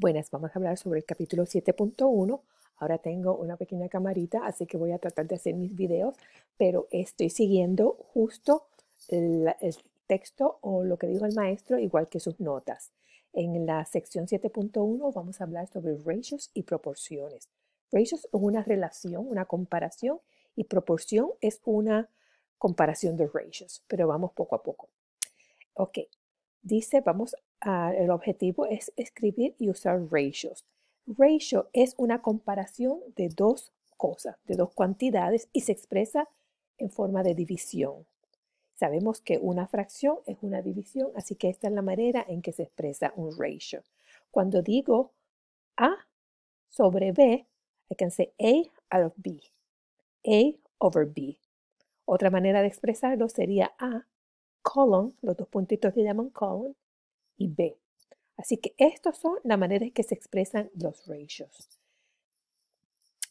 Buenas, vamos a hablar sobre el capítulo 7.1. Ahora tengo una pequeña camarita, así que voy a tratar de hacer mis videos, pero estoy siguiendo justo el, texto o lo que dijo el maestro, igual que sus notas. En la sección 7.1 vamos a hablar sobre ratios y proporciones. Ratios es una relación, una comparación, y proporción es una comparación de ratios, pero vamos poco a poco. Ok, dice, vamos Ah, el objetivo es escribir y usar ratios. Ratio es una comparación de dos cosas, de dos cuantidades y se expresa en forma de división. Sabemos que una fracción es una división, así que esta es la manera en que se expresa un ratio. Cuando digo A sobre B, I can say A out of B, A over B. Otra manera de expresarlo sería A colon, los dos puntitos que llaman colon, y B. Así que estas son las maneras que se expresan los ratios.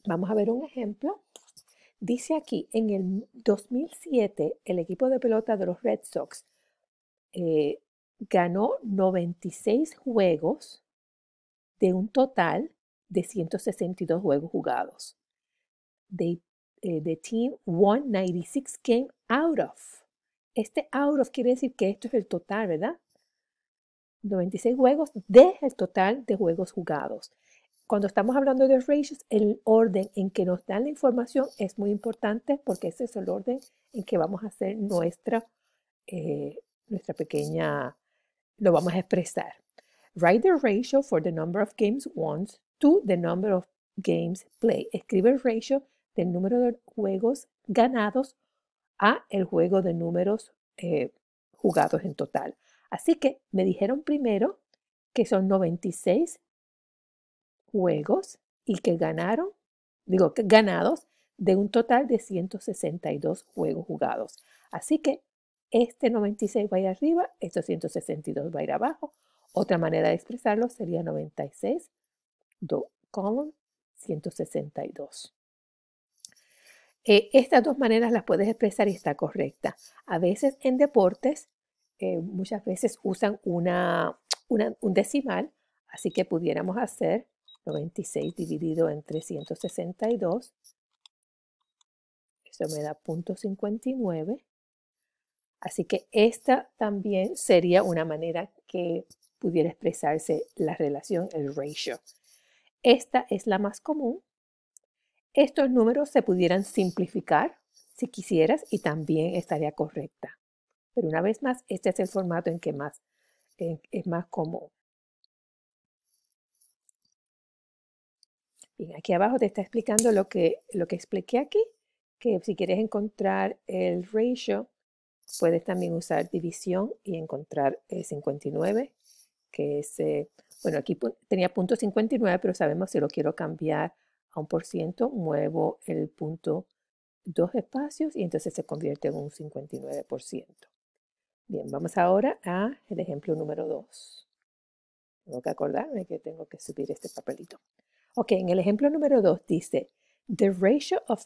Vamos a ver un ejemplo. Dice aquí, en el 2007, el equipo de pelota de los Red Sox eh, ganó 96 juegos de un total de 162 juegos jugados. Eh, the team won 96 games out of. Este out of quiere decir que esto es el total, ¿verdad? 96 juegos de el total de juegos jugados. Cuando estamos hablando de ratios, el orden en que nos dan la información es muy importante porque ese es el orden en que vamos a hacer nuestra, eh, nuestra pequeña, lo vamos a expresar. Write the ratio for the number of games won to the number of games played. Escribe el ratio del número de juegos ganados a el juego de números eh, jugados en total. Así que me dijeron primero que son 96 juegos y que ganaron, digo, que ganados de un total de 162 juegos jugados. Así que este 96 va a ir arriba, estos 162 va a ir abajo. Otra manera de expresarlo sería 96 do, 162. Eh, estas dos maneras las puedes expresar y está correcta. A veces en deportes eh, muchas veces usan un decimal, así que pudiéramos hacer 96 dividido entre 362. Eso me da 0.59. Así que esta también sería una manera que pudiera expresarse la relación, el ratio. Esta es la más común. Estos números se pudieran simplificar si quisieras y también estaría correcta pero una vez más, este es el formato en que es más común. Bien, aquí abajo te está explicando lo que, lo que expliqué aquí, que si quieres encontrar el ratio, puedes también usar división y encontrar 59, eh, que es, eh, bueno, aquí tenía punto 59, pero sabemos si lo quiero cambiar a un por ciento, muevo el punto dos espacios y entonces se convierte en un 59%. Bien, vamos ahora a el ejemplo número 2. Tengo que acordarme que tengo que subir este papelito. Ok, en el ejemplo número 2 dice, the ratio of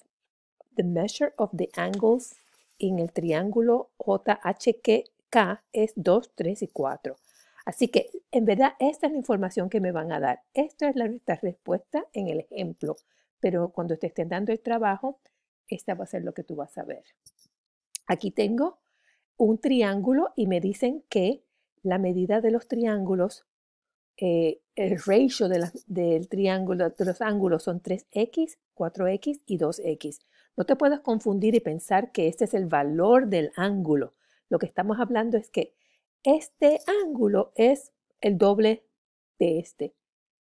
the measure of the angles in el triángulo JHK es 2, 3 y 4. Así que en verdad esta es la información que me van a dar. Esta es la, la respuesta en el ejemplo. Pero cuando te estén dando el trabajo, esta va a ser lo que tú vas a ver. Aquí tengo un triángulo y me dicen que la medida de los triángulos, eh, el ratio de del triángulo, de los ángulos son 3x, 4x y 2x. No te puedas confundir y pensar que este es el valor del ángulo. Lo que estamos hablando es que este ángulo es el doble de este.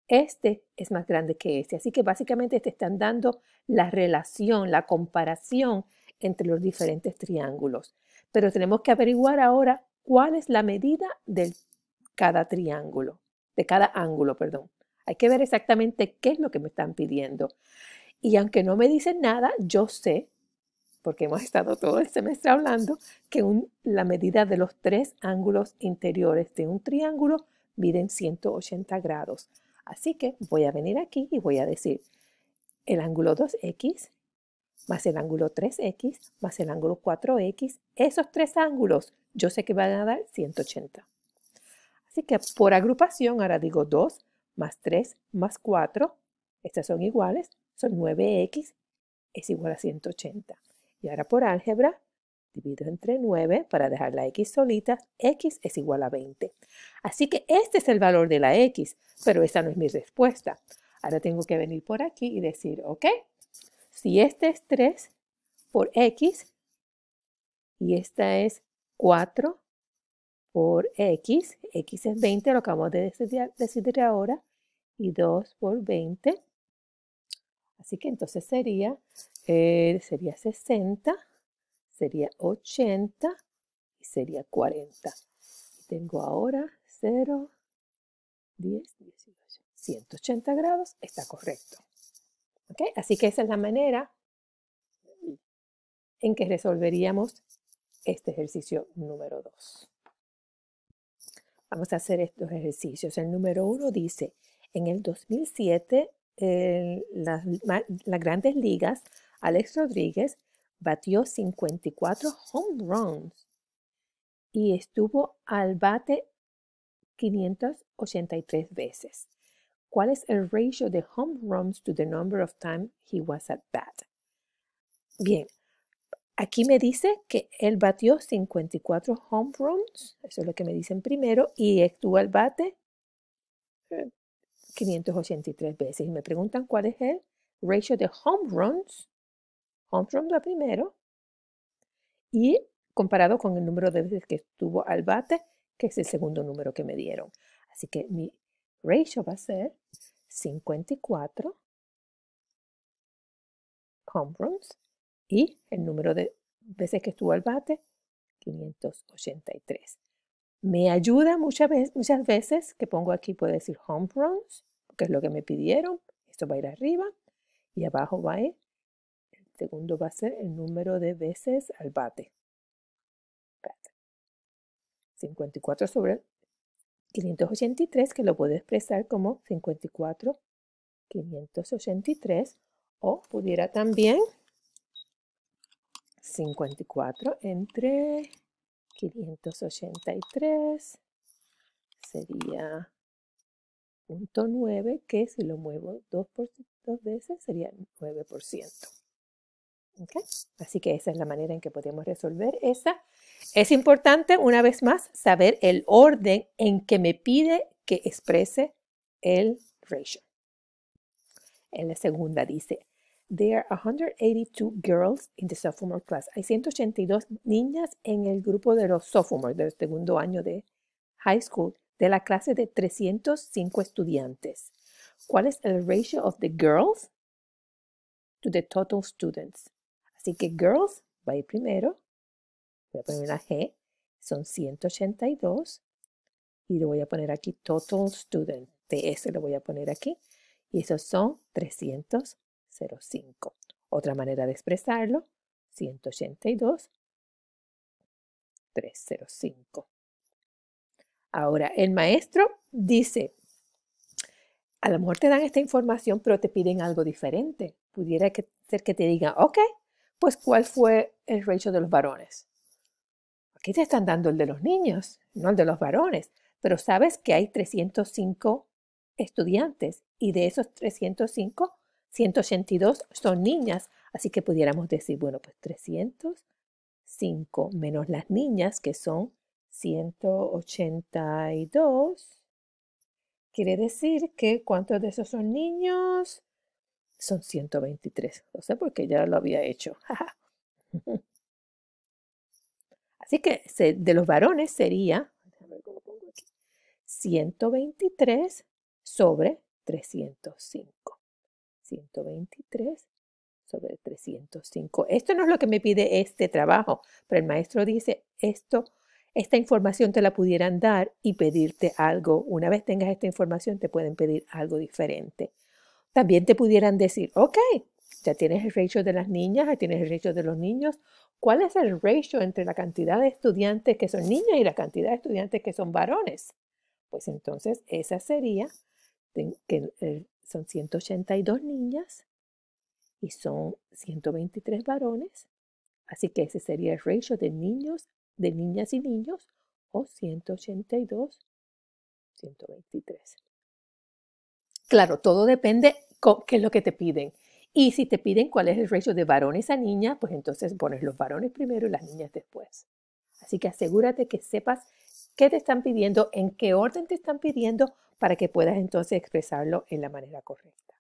Este es más grande que este. Así que básicamente te están dando la relación, la comparación entre los diferentes triángulos pero tenemos que averiguar ahora cuál es la medida de cada triángulo, de cada ángulo, perdón. Hay que ver exactamente qué es lo que me están pidiendo. Y aunque no me dicen nada, yo sé, porque hemos estado todo el semestre hablando, que la medida de los tres ángulos interiores de un triángulo miden 180 grados. Así que voy a venir aquí y voy a decir el ángulo 2x más el ángulo 3x, más el ángulo 4x, esos tres ángulos yo sé que van a dar 180. Así que por agrupación ahora digo 2 más 3 más 4, estas son iguales, son 9x, es igual a 180. Y ahora por álgebra, divido entre 9 para dejar la x solita, x es igual a 20. Así que este es el valor de la x, pero esa no es mi respuesta. Ahora tengo que venir por aquí y decir, ok, si este es 3 por X y esta es 4 por X, X es 20, lo acabamos de decidir, ahora, y 2 por 20. Así que entonces sería, eh, sería 60, sería 80 y sería 40. Tengo ahora 0, 10, 18, 180 grados, está correcto. Así que esa es la manera en que resolveríamos este ejercicio número 2. Vamos a hacer estos ejercicios. El número uno dice, en el 2007, las, las grandes ligas, Alex Rodríguez batió 54 home runs y estuvo al bate 583 veces. ¿Cuál es el ratio de home runs to the number of times he was at bat? Bien, aquí me dice que él batió 54 home runs, eso es lo que me dicen primero, y estuvo al bate 583 eh, veces. Y me preguntan cuál es el ratio de home runs. Home runs va primero. Y comparado con el número de veces que estuvo al bate, que es el segundo número que me dieron. Así que mi ratio va a ser 54 home runs y el número de veces que estuvo al bate, 583. Me ayuda muchas veces, muchas veces que pongo aquí, puede decir home runs, que es lo que me pidieron. Esto va a ir arriba y abajo va a ir. El segundo va a ser el número de veces al bate. 54 sobre 583 que lo puedo expresar como 54 583 o pudiera también 54 entre 583 sería punto que si lo muevo dos por veces sería 9%. Así que esa es la manera en que podemos resolver esa. Es importante, una vez más, saber el orden en que me pide que exprese el ratio. En la segunda dice, There are 182 girls in the sophomore class. Hay 182 niñas en el grupo de los sophomores, del segundo año de high school, de la clase de 305 estudiantes. ¿Cuál es el ratio of the girls to the total students? Así que girls va a ir primero. Voy a poner una G. Son 182. Y le voy a poner aquí total student. TS le voy a poner aquí. Y esos son 305. Otra manera de expresarlo. 182. 305. Ahora, el maestro dice, a lo mejor te dan esta información, pero te piden algo diferente. Pudiera ser que te diga, ok, pues cuál fue el ratio de los varones. Aquí te están dando el de los niños, no el de los varones, pero sabes que hay 305 estudiantes y de esos 305, 182 son niñas, así que pudiéramos decir, bueno, pues 305 menos las niñas que son 182. Quiere decir que cuántos de esos son niños? Son 123. O sé porque ya lo había hecho. Así que de los varones sería 123 sobre 305. 123 sobre 305. Esto no es lo que me pide este trabajo, pero el maestro dice, esto, esta información te la pudieran dar y pedirte algo. Una vez tengas esta información te pueden pedir algo diferente también te pudieran decir, ok, ya tienes el ratio de las niñas, ya tienes el ratio de los niños, ¿cuál es el ratio entre la cantidad de estudiantes que son niñas y la cantidad de estudiantes que son varones? Pues entonces esa sería que eh, son 182 niñas y son 123 varones, así que ese sería el ratio de niños, de niñas y niños, o 182, 123. Claro, todo depende con qué es lo que te piden. Y si te piden cuál es el ratio de varones a niñas, pues entonces pones los varones primero y las niñas después. Así que asegúrate que sepas qué te están pidiendo, en qué orden te están pidiendo, para que puedas entonces expresarlo en la manera correcta.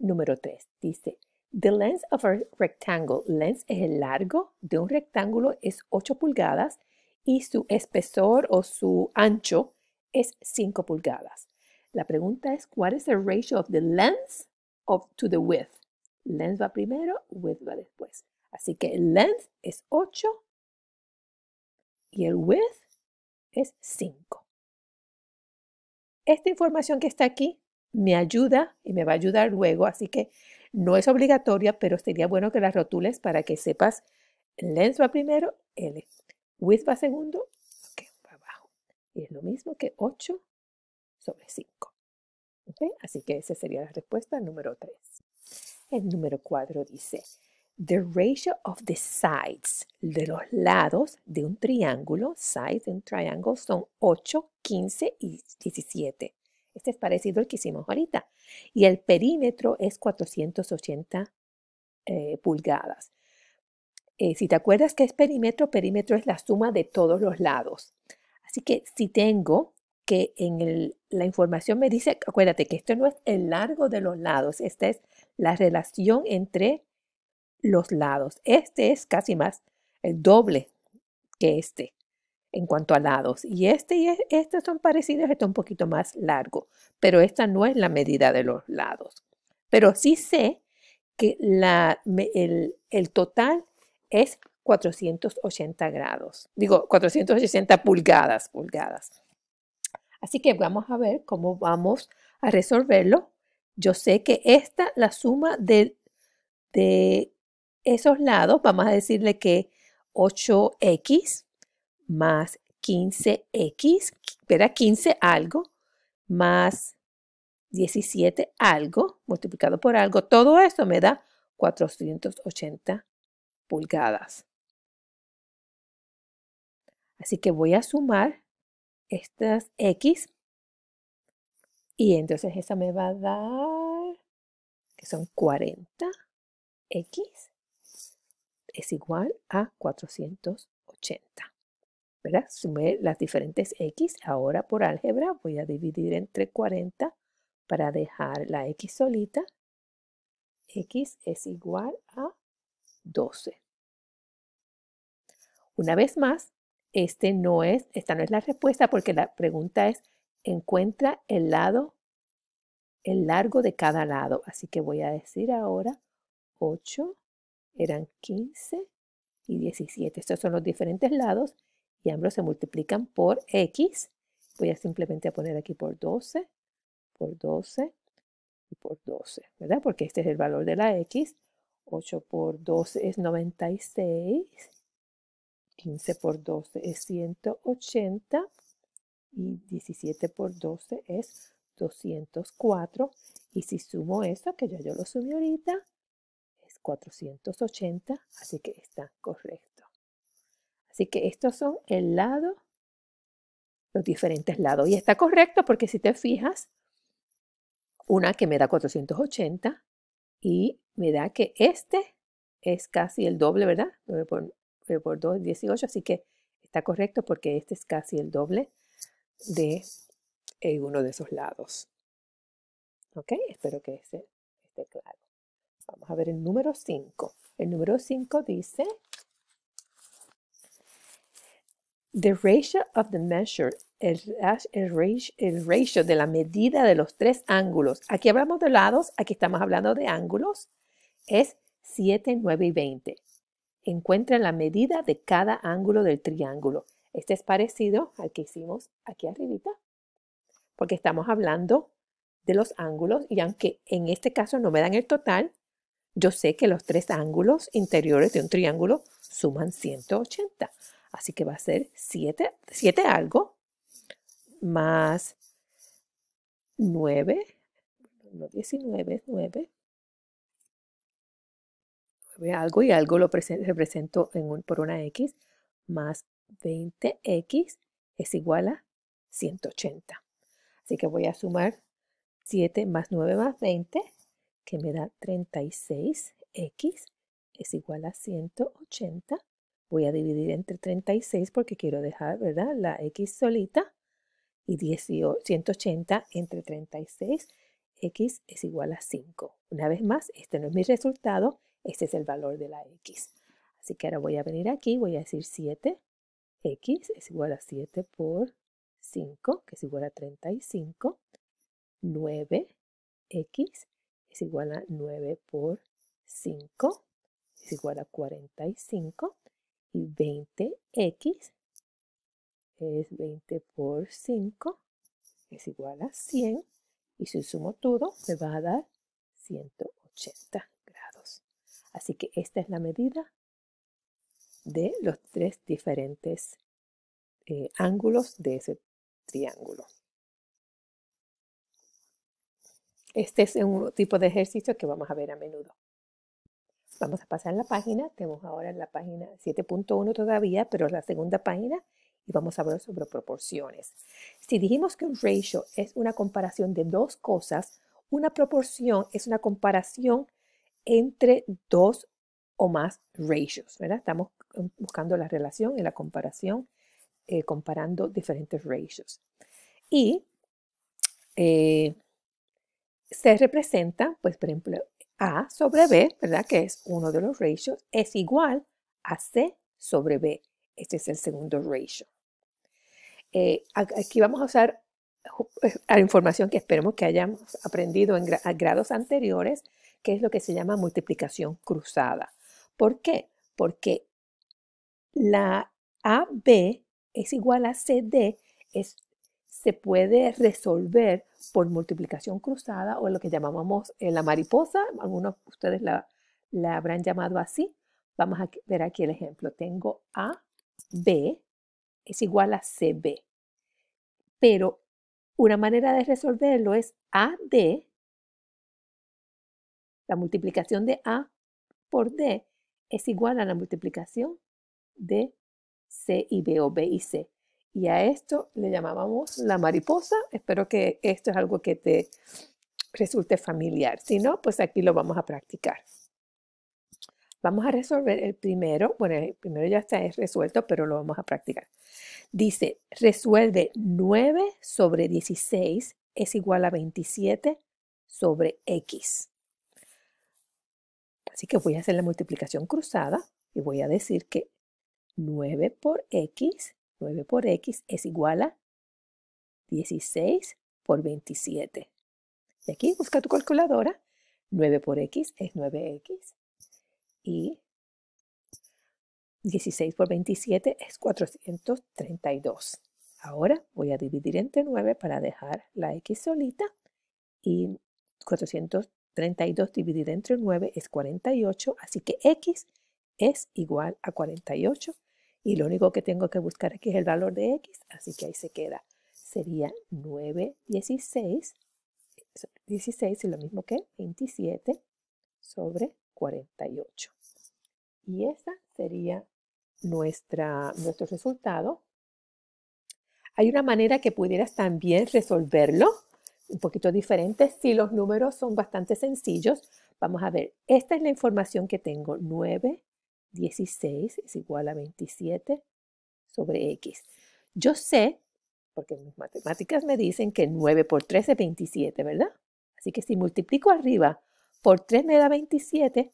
Número 3. Dice, The length of a rectangle. Length es el largo de un rectángulo, es 8 pulgadas y su espesor o su ancho es 5 pulgadas. La pregunta es, ¿cuál es el ratio of the length of, to the width? Length va primero, width va después. Así que el length es 8 y el width es 5. Esta información que está aquí me ayuda y me va a ayudar luego, así que no es obligatoria, pero sería bueno que la rotules para que sepas length va primero, L. Width va segundo, que va abajo. Y es lo mismo que 8 sobre 5. Así que esa sería la respuesta número 3. El número 4 dice, the ratio of the sides, de los lados de un triángulo, sides de un triángulo son 8, 15 y 17. Este es parecido al que hicimos ahorita. Y el perímetro es 480 eh, pulgadas. Eh, si te acuerdas que es perímetro, perímetro es la suma de todos los lados. Así que si tengo que en la información me dice, acuérdate que esto no es el largo de los lados, esta es la relación entre los lados. Este es casi más el doble que este en cuanto a lados. Y este y este son parecidos, este es un poquito más largo, pero esta no es la medida de los lados. Pero sí sé que el, el total es 480 grados, digo 480 pulgadas, pulgadas. Así que vamos a ver cómo vamos a resolverlo. Yo sé que esta, la suma de, de esos lados, vamos a decirle que 8x más 15x, ¿verdad? 15 algo, más 17 algo, multiplicado por algo, todo eso me da 480 pulgadas. Así que voy a sumar estas X. Y entonces esa me va a dar, que son 40X, es igual a 480. ¿Verdad? Sumé las diferentes X. Ahora por álgebra voy a dividir entre 40 para dejar la X solita. X es igual a 12. Una vez más, este no es, esta no es la respuesta porque la pregunta es, encuentra el lado, el largo de cada lado. Así que voy a decir ahora 8, eran 15 y 17. Estos son los diferentes lados y ambos se multiplican por x. Voy a simplemente poner aquí por 12, por 12 y por 12, ¿verdad? Porque este es el valor de la x. 8 por 12 es 96 15 por 12 es 180 y 17 por 12 es 204. Y si sumo esto, que ya yo lo subí ahorita, es 480, así que está correcto. Así que estos son el lado, los diferentes lados. Y está correcto porque si te fijas, una que me da 480 y me da que este es casi el doble, ¿verdad? 9 por pero por 18 así que está correcto porque este es casi el doble de eh, uno de esos lados. ¿Ok? Espero que ese esté claro. Vamos a ver el número 5. El número 5 dice, The ratio of the measure, el, el ratio de la medida de los tres ángulos. Aquí hablamos de lados, aquí estamos hablando de ángulos. Es 7, 9 y 20. Encuentra la medida de cada ángulo del triángulo. Este es parecido al que hicimos aquí arribita, porque estamos hablando de los ángulos y aunque en este caso no me dan el total, yo sé que los tres ángulos interiores de un triángulo suman 180. Así que va a ser 7, 7 algo más 9, no 19 9, algo y algo lo represento en un, por una X, más 20X es igual a 180. Así que voy a sumar 7 más 9 más 20, que me da 36X es igual a 180. Voy a dividir entre 36 porque quiero dejar, ¿verdad? La X solita. Y 180 entre 36, X es igual a 5. Una vez más, este no es mi resultado, este es el valor de la x. Así que ahora voy a venir aquí, voy a decir 7x es igual a 7 por 5, que es igual a 35. 9x es igual a 9 por 5, es igual a 45. Y 20x es 20 por 5, es igual a 100. Y si sumo todo, me va a dar 180. Así que esta es la medida de los tres diferentes eh, ángulos de ese triángulo. Este es un tipo de ejercicio que vamos a ver a menudo. Vamos a pasar la página. Tenemos ahora la página 7.1 todavía, pero es la segunda página y vamos a hablar sobre proporciones. Si dijimos que un ratio es una comparación de dos cosas, una proporción es una comparación entre dos o más ratios, ¿verdad? Estamos buscando la relación y la comparación, eh, comparando diferentes ratios. Y eh, se representa, pues por ejemplo, A sobre B, ¿verdad? Que es uno de los ratios, es igual a C sobre B. Este es el segundo ratio. Eh, aquí vamos a usar la información que esperemos que hayamos aprendido en grados anteriores que es lo que se llama multiplicación cruzada. ¿Por qué? Porque la AB es igual a CD, es, se puede resolver por multiplicación cruzada o lo que llamamos eh, la mariposa, algunos de ustedes la, la habrán llamado así. Vamos a ver aquí el ejemplo. Tengo AB es igual a CB, pero una manera de resolverlo es AD la multiplicación de A por D es igual a la multiplicación de C y B o B y C. Y a esto le llamábamos la mariposa. Espero que esto es algo que te resulte familiar. Si no, pues aquí lo vamos a practicar. Vamos a resolver el primero. Bueno, el primero ya está resuelto, pero lo vamos a practicar. Dice, resuelve 9 sobre 16 es igual a 27 sobre x. Así que voy a hacer la multiplicación cruzada y voy a decir que 9 por x, 9 x es igual a 16 por 27. Y aquí busca tu calculadora. 9 por x es 9x. Y 16 por 27 es 432. Ahora voy a dividir entre 9 para dejar la x solita. Y 432 32 dividido entre 9 es 48, así que x es igual a 48 y lo único que tengo que buscar aquí es el valor de x, así que ahí se queda. Sería 9, 16, 16 es lo mismo que 27 sobre 48. Y ese sería nuestra, nuestro resultado. Hay una manera que pudieras también resolverlo un poquito diferente, Si los números son bastante sencillos, vamos a ver, esta es la información que tengo. 9, 16 es igual a 27 sobre x. Yo sé, porque mis matemáticas me dicen que 9 por 3 es 27, ¿verdad? Así que si multiplico arriba por 3 me da 27.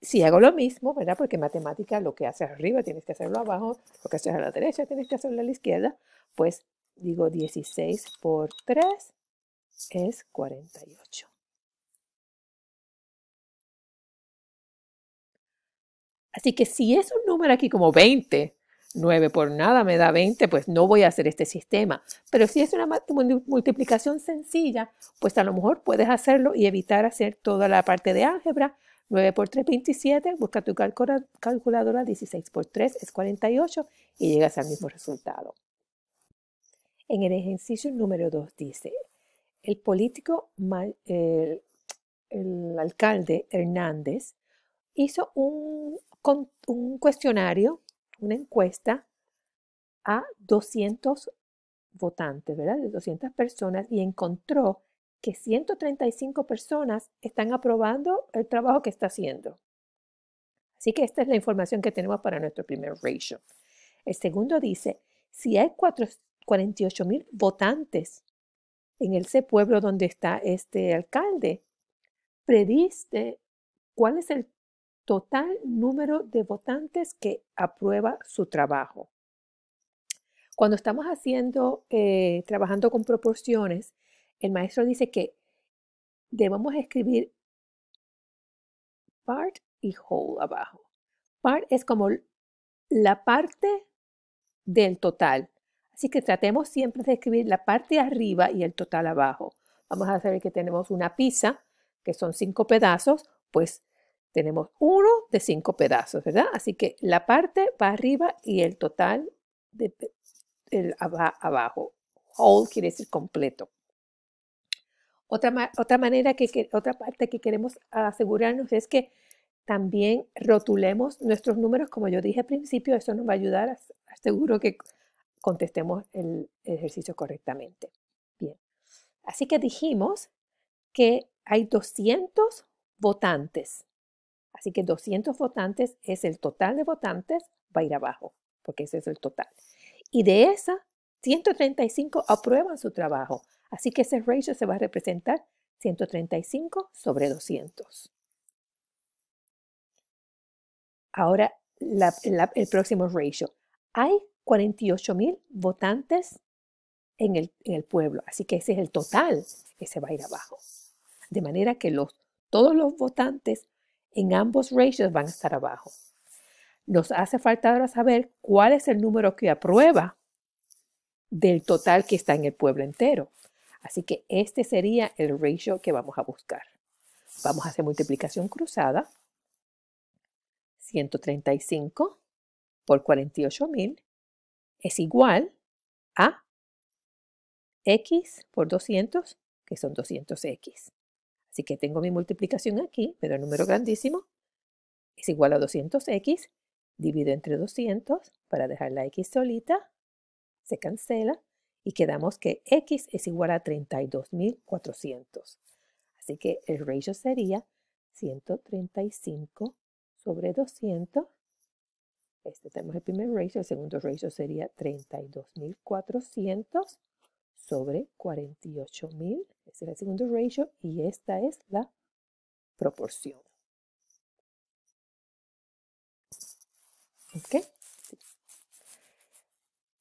Si hago lo mismo, ¿verdad? Porque en matemática lo que haces arriba tienes que hacerlo abajo, lo que haces a la derecha tienes que hacerlo a la izquierda, pues digo 16 por 3 es 48. Así que si es un número aquí como 20, 9 por nada me da 20, pues no voy a hacer este sistema. Pero si es una multiplicación sencilla, pues a lo mejor puedes hacerlo y evitar hacer toda la parte de álgebra. 9 por 3, 27, busca tu calculadora, 16 por 3 es 48 y llegas al mismo resultado. En el ejercicio número 2 dice, el político, eh, el, alcalde Hernández, hizo un, cuestionario, una encuesta a 200 votantes, ¿verdad? De 200 personas y encontró que 135 personas están aprobando el trabajo que está haciendo. Así que esta es la información que tenemos para nuestro primer ratio. El segundo dice, si hay 48,000 48 mil votantes en ese pueblo donde está este alcalde, prediste cuál es el total número de votantes que aprueba su trabajo. Cuando estamos haciendo, eh, trabajando con proporciones, el maestro dice que debemos escribir part y whole abajo. Part es como la parte del total. Así que tratemos siempre de escribir la parte arriba y el total abajo. Vamos a saber que tenemos una pizza, que son cinco pedazos, pues tenemos uno de cinco pedazos, ¿verdad? Así que la parte va arriba y el total de, el, abajo. Whole quiere decir completo. Otra, otra, manera que, otra parte que queremos asegurarnos es que también rotulemos nuestros números, como yo dije al principio, eso nos va a ayudar, a, seguro que contestemos el ejercicio correctamente. Bien. Así que dijimos que hay 200 votantes. Así que 200 votantes es el total de votantes, va a ir abajo, porque ese es el total. Y de esa, 135 aprueban su trabajo. Así que ese ratio se va a representar 135 sobre 200. Ahora, el próximo ratio. Hay 48 mil votantes en el, pueblo. Así que ese es el total que se va a ir abajo. De manera que los, todos los votantes en ambos ratios van a estar abajo. Nos hace falta ahora saber cuál es el número que aprueba del total que está en el pueblo entero. Así que este sería el ratio que vamos a buscar. Vamos a hacer multiplicación cruzada. 135 por 48.000 es igual a x por 200, que son 200x. Así que tengo mi multiplicación aquí, pero el número grandísimo, es igual a 200x, divido entre 200 para dejar la x solita, se cancela y quedamos que x es igual a 32.400. Así que el ratio sería 135 sobre 200 este tenemos el primer ratio, el segundo ratio sería 32.400 sobre 48.000, ese es el segundo ratio, y esta es la proporción. ¿Ok?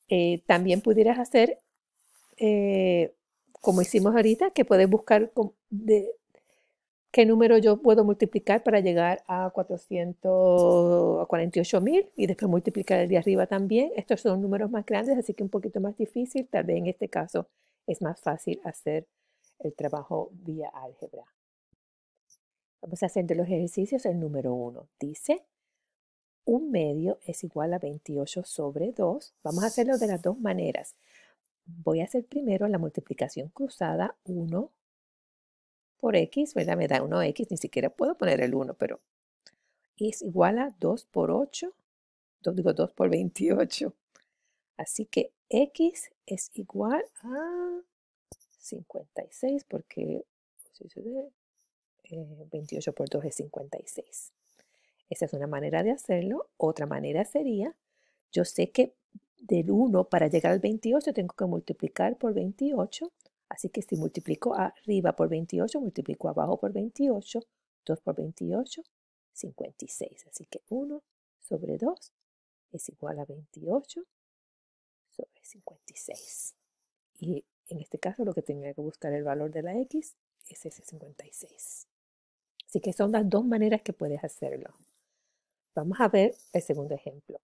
Eh, también pudieras hacer, eh, como hicimos ahorita, que puedes buscar de, qué número yo puedo multiplicar para llegar a 48 mil y después multiplicar el de arriba también. Estos son números más grandes, así que un poquito más difícil. Tal vez en este caso es más fácil hacer el trabajo vía álgebra. Vamos a hacer de los ejercicios el número 1. Dice, un medio es igual a 28 sobre 2. Vamos a hacerlo de las dos maneras. Voy a hacer primero la multiplicación cruzada 1 por x, ¿verdad? Me da 1x, ni siquiera puedo poner el 1, pero es igual a 2 por 8, digo 2 por 28. Así que x es igual a 56, porque 28 eh, por 2 es 56. Esa es una manera de hacerlo. Otra manera sería, yo sé que del 1 para llegar al 28 tengo que multiplicar por 28 Así que si multiplico arriba por 28, multiplico abajo por 28, 2 por 28, 56. Así que 1 sobre 2 es igual a 28 sobre 56. Y en este caso lo que tenía que buscar el valor de la X es ese 56. Así que son las dos maneras que puedes hacerlo. Vamos a ver el segundo ejemplo.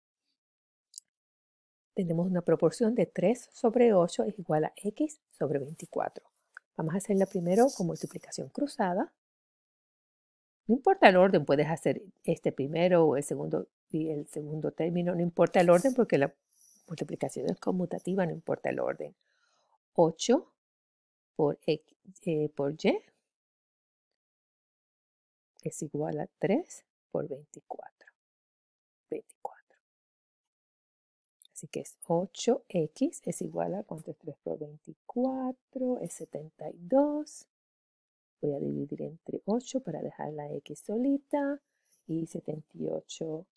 Tenemos una proporción de 3 sobre 8 es igual a X sobre 24. Vamos a hacerla primero con multiplicación cruzada. No importa el orden, puedes hacer este primero o el segundo y el segundo término, no importa el orden porque la multiplicación es conmutativa, no importa el orden. 8 por, eh, por Y es igual a 3 por 24. 24. Así que es 8x es igual a cuánto es 3 por 24, es 72. Voy a dividir entre 8 para dejar la x solita y 78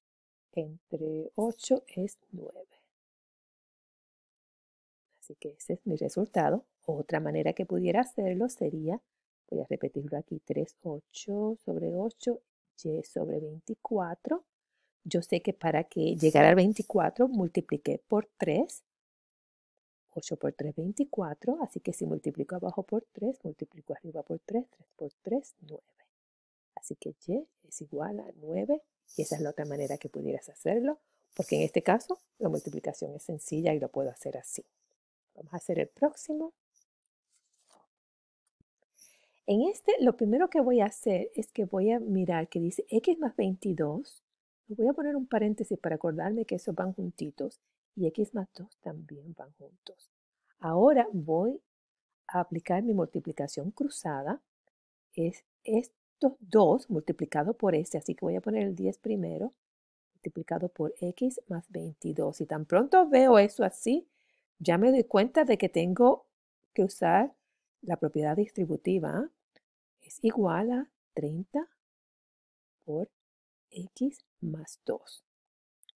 entre 8 es 9. Así que ese es mi resultado. Otra manera que pudiera hacerlo sería, voy a repetirlo aquí, 3, 8 sobre 8, y sobre 24 yo sé que para que llegara al 24 multipliqué por 3. 8 por 3, 24. Así que si multiplico abajo por 3, multiplico arriba por 3. 3 por 3, 9. Así que y es igual a 9. Y esa es la otra manera que pudieras hacerlo. Porque en este caso la multiplicación es sencilla y lo puedo hacer así. Vamos a hacer el próximo. En este, lo primero que voy a hacer es que voy a mirar que dice x más 22 Voy a poner un paréntesis para acordarme que esos van juntitos y x más 2 también van juntos. Ahora voy a aplicar mi multiplicación cruzada. Es estos dos multiplicado por este, así que voy a poner el 10 primero, multiplicado por x más 22. Y tan pronto veo eso así, ya me doy cuenta de que tengo que usar la propiedad distributiva. ¿eh? Es igual a 30 por x más 2.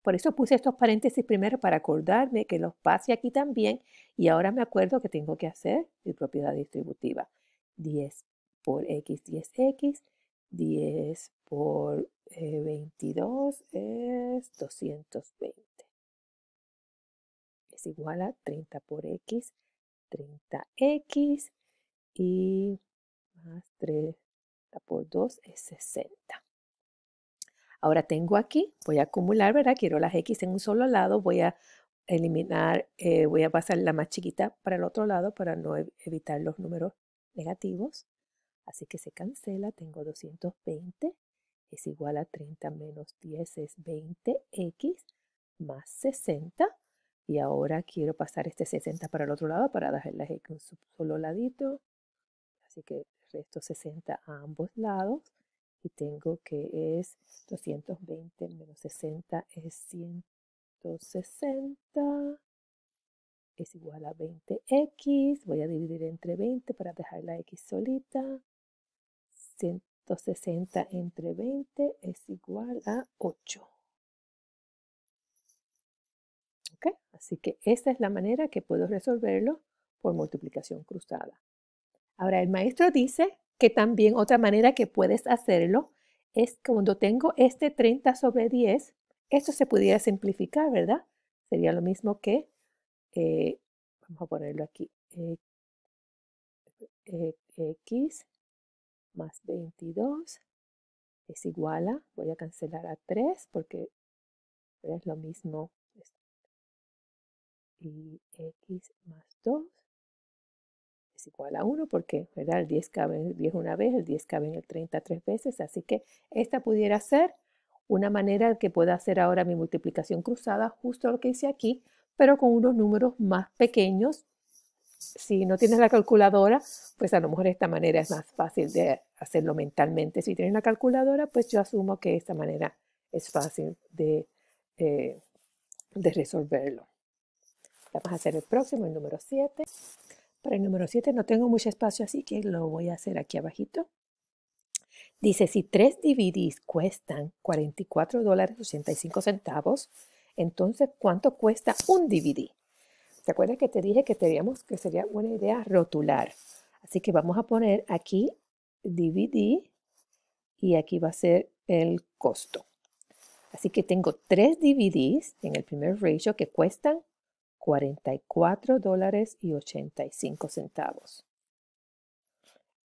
Por eso puse estos paréntesis primero para acordarme que los pase aquí también y ahora me acuerdo que tengo que hacer mi propiedad distributiva. 10 por x, 10x, 10 por 22 eh, es 220. Es igual a 30 por x, 30x y más 30 por 2 es 60. Ahora tengo aquí, voy a acumular, ¿verdad? Quiero las X en un solo lado, voy a eliminar, eh, voy a pasar la más chiquita para el otro lado para no evitar los números negativos. Así que se cancela, tengo 220, es igual a 30 menos 10 es 20x más 60. Y ahora quiero pasar este 60 para el otro lado para dejar las x en un solo ladito. Así que resto 60 a ambos lados y tengo que es 220 menos 60 es 160 es igual a 20x. Voy a dividir entre 20 para dejar la x solita. 160 entre 20 es igual a 8. ¿Ok? Así que esta es la manera que puedo resolverlo por multiplicación cruzada. Ahora el maestro dice que también otra manera que puedes hacerlo es cuando tengo este 30 sobre 10, esto se pudiera simplificar, ¿verdad? Sería lo mismo que, eh, vamos a ponerlo aquí, x eh, eh, más 22 es igual a, voy a cancelar a 3 porque es lo mismo, y x más 2 igual a 1 porque el 10 cabe en el 10 una vez, el 10 cabe en el 30 tres veces, así que esta pudiera ser una manera que pueda hacer ahora mi multiplicación cruzada, justo lo que hice aquí, pero con unos números más pequeños. Si no tienes la calculadora, pues a lo mejor esta manera es más fácil de hacerlo mentalmente. Si tienes la calculadora, pues yo asumo que esta manera es fácil de, eh, de resolverlo. Vamos a hacer el próximo, el número 7. Para el número 7 no tengo mucho espacio, así que lo voy a hacer aquí abajito. Dice, si tres DVDs cuestan $44.85, dólares entonces, ¿cuánto cuesta un DVD? ¿Te acuerdas que te dije que teníamos que sería buena idea rotular? Así que vamos a poner aquí DVD y aquí va a ser el costo. Así que tengo tres DVDs en el primer ratio que cuestan 44 dólares y 85 centavos.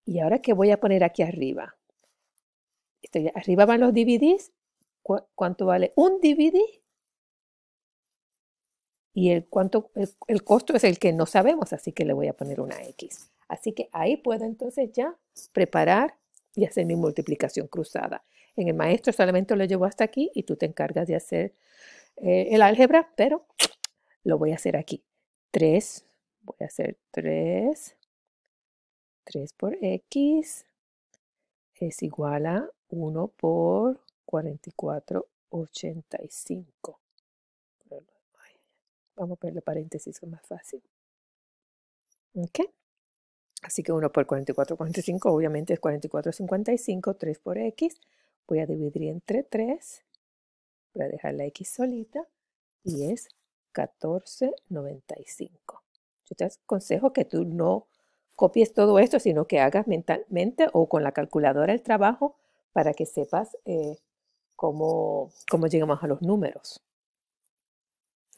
Y ahora ¿qué voy a poner aquí arriba. Estoy, arriba van los DVDs. ¿Cuánto vale un DVD? Y el, cuánto, el, costo es el que no sabemos, así que le voy a poner una X. Así que ahí puedo entonces ya preparar y hacer mi multiplicación cruzada. En el maestro solamente lo llevo hasta aquí y tú te encargas de hacer eh, el álgebra, pero lo voy a hacer aquí. 3, voy a hacer 3, 3 por x es igual a 1 por 44, 85. Vamos a ponerle paréntesis, es más fácil. ¿Ok? Así que 1 por 44, 45, obviamente es 44, 55, 3 por x. Voy a dividir entre 3, voy a dejar la x solita y es 1495. Yo te aconsejo que tú no copies todo esto, sino que hagas mentalmente o con la calculadora el trabajo para que sepas eh, cómo, cómo llegamos a los números.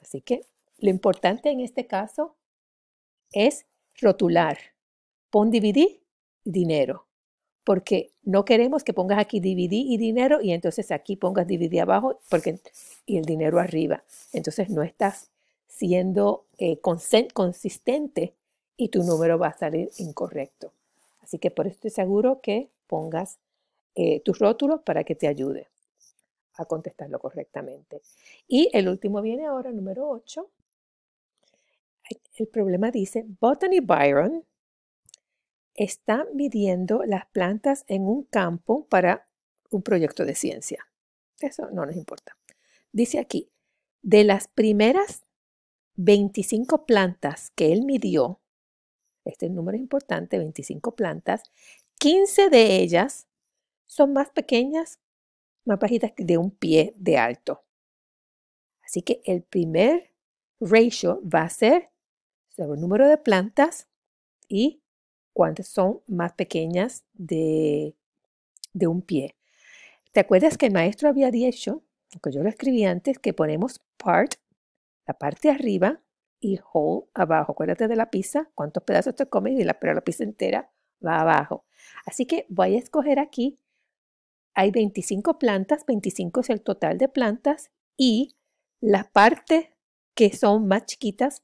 Así que lo importante en este caso es rotular. Pon dividir dinero porque no queremos que pongas aquí DVD y dinero y entonces aquí pongas DVD abajo porque, y el dinero arriba. Entonces no estás siendo eh, consistente y tu número va a salir incorrecto. Así que por eso estoy seguro que pongas eh, tus rótulos para que te ayude a contestarlo correctamente. Y el último viene ahora, número 8. El problema dice, Botany Byron está midiendo las plantas en un campo para un proyecto de ciencia. Eso no nos importa. Dice aquí, de las primeras 25 plantas que él midió, este número es importante, 25 plantas, 15 de ellas son más pequeñas, más bajitas de un pie de alto. Así que el primer ratio va a ser sobre el número de plantas y ¿Cuántas son más pequeñas de, de un pie. ¿Te acuerdas que el maestro había dicho, que yo lo escribí antes, que ponemos part, la parte arriba, y whole abajo? Acuérdate de la pizza, cuántos pedazos te comes, y la, pero la pizza entera va abajo. Así que voy a escoger aquí, hay 25 plantas, 25 es el total de plantas, y la parte que son más chiquitas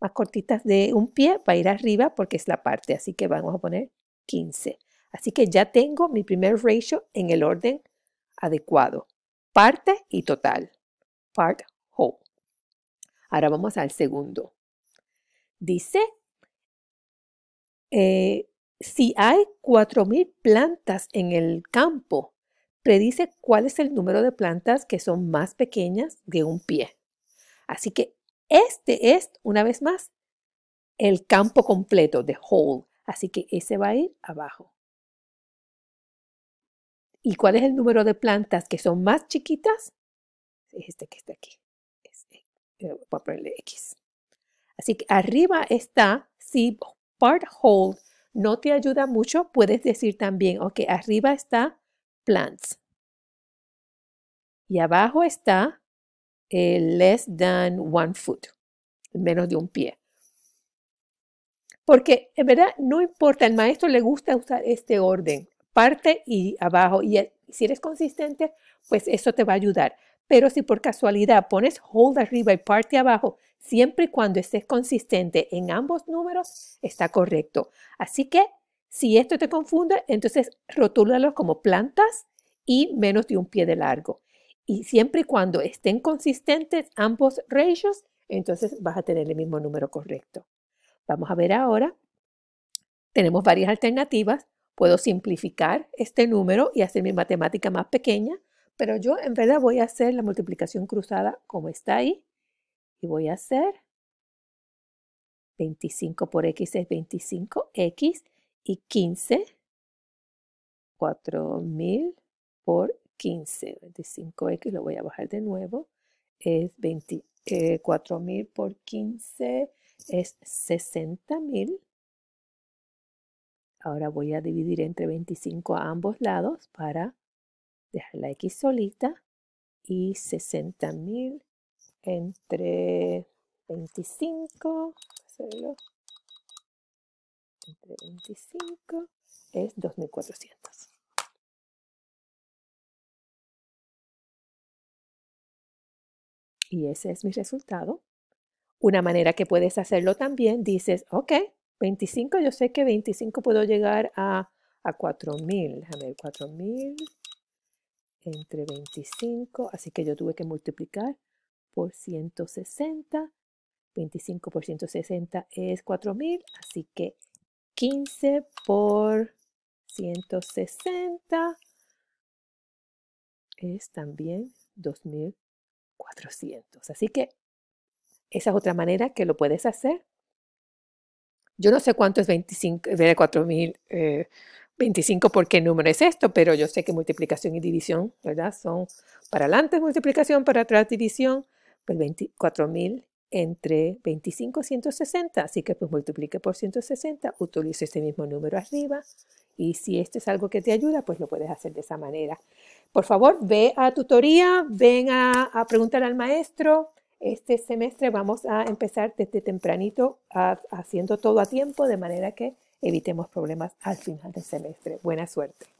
más cortitas de un pie, va a ir arriba porque es la parte, así que vamos a poner 15. Así que ya tengo mi primer ratio en el orden adecuado, parte y total, part whole. Ahora vamos al segundo. Dice, eh, si hay 4.000 plantas en el campo, predice cuál es el número de plantas que son más pequeñas de un pie. Así que este es, una vez más, el campo completo de whole. Así que ese va a ir abajo. ¿Y cuál es el número de plantas que son más chiquitas? Es este que está aquí. Voy a ponerle X. Así que arriba está, si part whole no te ayuda mucho, puedes decir también, ok, arriba está plants. Y abajo está eh, less than one foot, menos de un pie. Porque en verdad no importa, al maestro le gusta usar este orden, parte y abajo, y si eres consistente, pues eso te va a ayudar. Pero si por casualidad pones hold arriba y parte abajo, siempre y cuando estés consistente en ambos números, está correcto. Así que si esto te confunde, entonces rotúlalos como plantas y menos de un pie de largo. Y siempre y cuando estén consistentes ambos ratios, entonces vas a tener el mismo número correcto. Vamos a ver ahora. Tenemos varias alternativas. Puedo simplificar este número y hacer mi matemática más pequeña, pero yo en verdad voy a hacer la multiplicación cruzada como está ahí. Y voy a hacer 25 por x es 25x y 15, 4000 por 15, 25x, lo voy a bajar de nuevo, es 24.000 eh, por 15 es 60.000. Ahora voy a dividir entre 25 a ambos lados para dejar la x solita y 60.000 entre 25, entre 25 es 2400. y ese es mi resultado. Una manera que puedes hacerlo también, dices, ok, 25, yo sé que 25 puedo llegar a, 4000. Déjame ver, 4000 entre 25, así que yo tuve que multiplicar por 160. 25 por 160 es 4000, así que 15 por 160 es también 2000 400. Así que esa es otra manera que lo puedes hacer. Yo no sé cuánto es 25, 4000, eh, 25 eh, por qué número es esto, pero yo sé que multiplicación y división, ¿verdad? Son para adelante multiplicación, para atrás división, pues 24.000 entre 25 160, así que pues multiplique por 160, utilice este mismo número arriba y si esto es algo que te ayuda, pues lo puedes hacer de esa manera por favor, ve a tutoría, ven a, preguntar al maestro. Este semestre vamos a empezar desde tempranito haciendo todo a tiempo, de manera que evitemos problemas al final del semestre. Buena suerte.